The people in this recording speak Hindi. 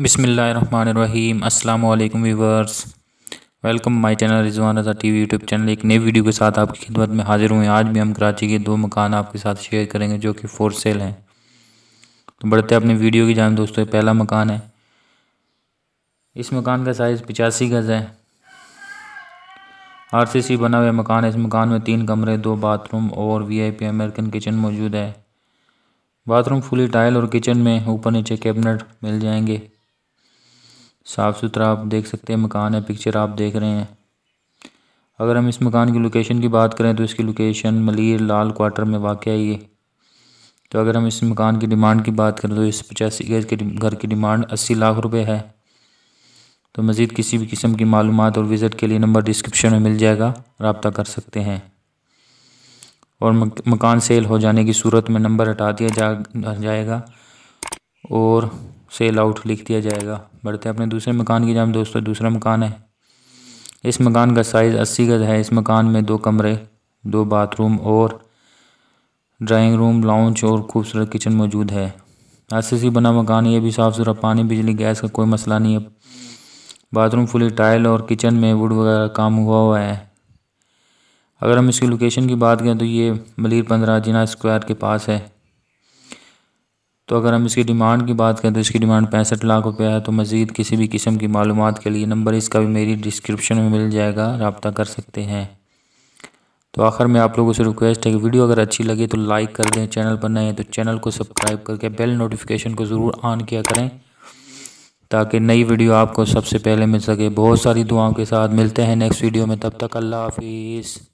बिसमीम अल्लाम viewers welcome my channel Rizwan Raza T V YouTube channel एक नई वीडियो के साथ आपकी खिदमत में हाजिर हुए आज भी हम कराची के दो मकान आपके साथ शेयर करेंगे जो कि फोर सेल हैं तो बढ़ते अपने वीडियो की जान दोस्तों पहला मकान है इस मकान का साइज़ पिचासी गज़ है सी बना हुआ मकान है इस मकान में तीन कमरे दो बाथरूम और पी अमेरिकन किचन मौजूद है बाथरूम फुली टाइल और किचन में ऊपर नीचे कैबिनेट मिल जाएंगे साफ सुथरा आप देख सकते हैं मकान है पिक्चर आप देख रहे हैं अगर हम इस मकान की लोकेशन की बात करें तो इसकी लोकेशन मलिर लाल क्वार्टर में वाक़ है ये तो अगर हम इस मकान की डिमांड की बात करें तो इस पचासी गज के घर की डिमांड अस्सी लाख रुपये है तो मज़ीद किसी भी किस्म की मालूम और विज़िट के लिए नंबर डिस्क्रिप्शन में मिल जाएगा रबता कर सकते हैं और मकान सेल हो जाने की सूरत में नंबर हटा दिया जा जाएगा और सेल आउट लिख दिया जाएगा बढ़ते हैं अपने दूसरे मकान की जाम दोस्तों दूसरा मकान है इस मकान का साइज़ अस्सी गज है इस मकान में दो कमरे दो बाथरूम और ड्राइंग रूम लाउंज और खूबसूरत किचन मौजूद है सी बना मकान ये भी साफ़ सुथरा पानी बिजली गैस का कोई मसला नहीं है बाथरूम फुली टाइल और किचन में वुड वगैरह काम हुआ हुआ है अगर हम इसकी लोकेशन की बात करें तो ये मलिर पंद्रह जिना स्क्वायर के पास है तो अगर हम इसकी डिमांड की बात करें तो इसकी डिमांड पैंसठ लाख रुपया है तो मज़ीद किसी भी किस्म की मालूम के लिए नंबर इसका भी मेरी डिस्क्रिप्शन में मिल जाएगा रबता कर सकते हैं तो आखिर में आप लोगों से रिक्वेस्ट है कि वीडियो अगर अच्छी लगे तो लाइक कर दें चैनल पर नए तो चैनल को सब्सक्राइब करके बेल नोटिफिकेशन को ज़रूर ऑन किया करें ताकि नई वीडियो आपको सबसे पहले मिल सके बहुत सारी दुआओं के साथ मिलते हैं नेक्स्ट वीडियो में तब तक अल्लाह हाफिज़